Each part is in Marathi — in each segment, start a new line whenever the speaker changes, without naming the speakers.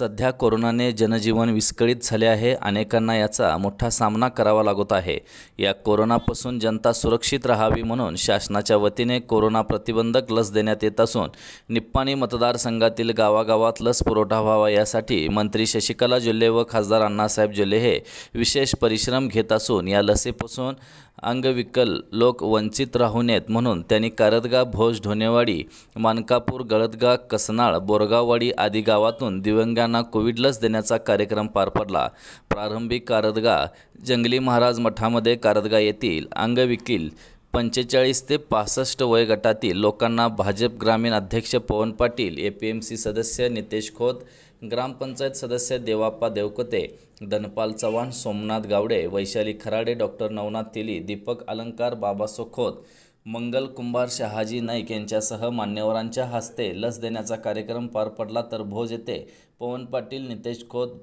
सध्या कोरोनाने जनजीवन विस्कळीत झाले आहे अनेकांना याचा मोठा सामना करावा लागत आहे या कोरोनापासून जनता सुरक्षित राहावी म्हणून शासनाच्या वतीने कोरोना प्रतिबंधक लस देण्यात येत असून निप्पाणी मतदारसंघातील गावागावात लस पुरवठा व्हावा यासाठी मंत्री शशिकला जुल्ले व खासदार अण्णासाहेब जुल्हे हे विशेष परिश्रम घेत असून या लसीपासून अंगविकल लोक वंचित राहू नयेत म्हणून त्यांनी कारदगा भोज ढोणेवाडी मानकापूर गळदगा कसनाळ बोरगाववाडी आदी गावातून दिव्यांगांना नागरिकांना कोविड लस देण्याचा कार्यक्रम पार पडला प्रारंभिक कारदगा जंगली महाराज मठामध्ये कारदगा येथील अंगविकील पंचेचाळीस ते पासष्ट वयोगटातील लोकांना भाजप ग्रामीण अध्यक्ष Pawan Patil A P M C सदस्य नितेश खोत ग्रामपंचायत सदस्य देवाप्पा देवकते धनपाल चव्हाण सोमनाथ गावडे वैशाली खराडे डॉक्टर नवनाथ तेली दीपक अलंकार बाबा सोखोत मंगल कुंभार शहाजी नाईक यांच्यासह मान्यवरांच्या हस्ते लस देण्याचा कार्यक्रम पार पडला तर भोज येते पवन पाटील नितेश खोत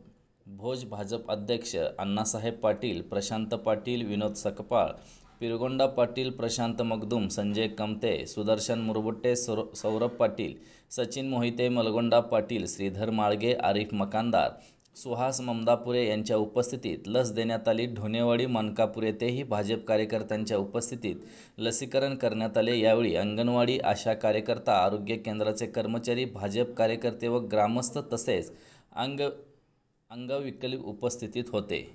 भोज भाजप अध्यक्ष अण्णासाहेब पाटील प्रशांत पाटील विनोद सकपाळ पिरगोंडा पाटील प्रशांत मगदूम संजय कमते सुदर्शन मुरबुट्टे सौरभ पाटील सचिन मोहिते मलगोंडा पाटील श्रीधर माळगे आरिफ मकानदार सुहास ममदापुरे यांच्या उपस्थितीत लस देण्यात आली ढोणेवाडी मानकापूर येथेही भाजप कार्यकर्त्यांच्या उपस्थितीत लसीकरण करण्यात आले यावेळी अंगणवाडी आशा कार्यकर्ता आरोग्य केंद्राचे कर्मचारी भाजप कार्यकर्ते व ग्रामस्थ तसेच अंग अंगविकली उपस्थितीत होते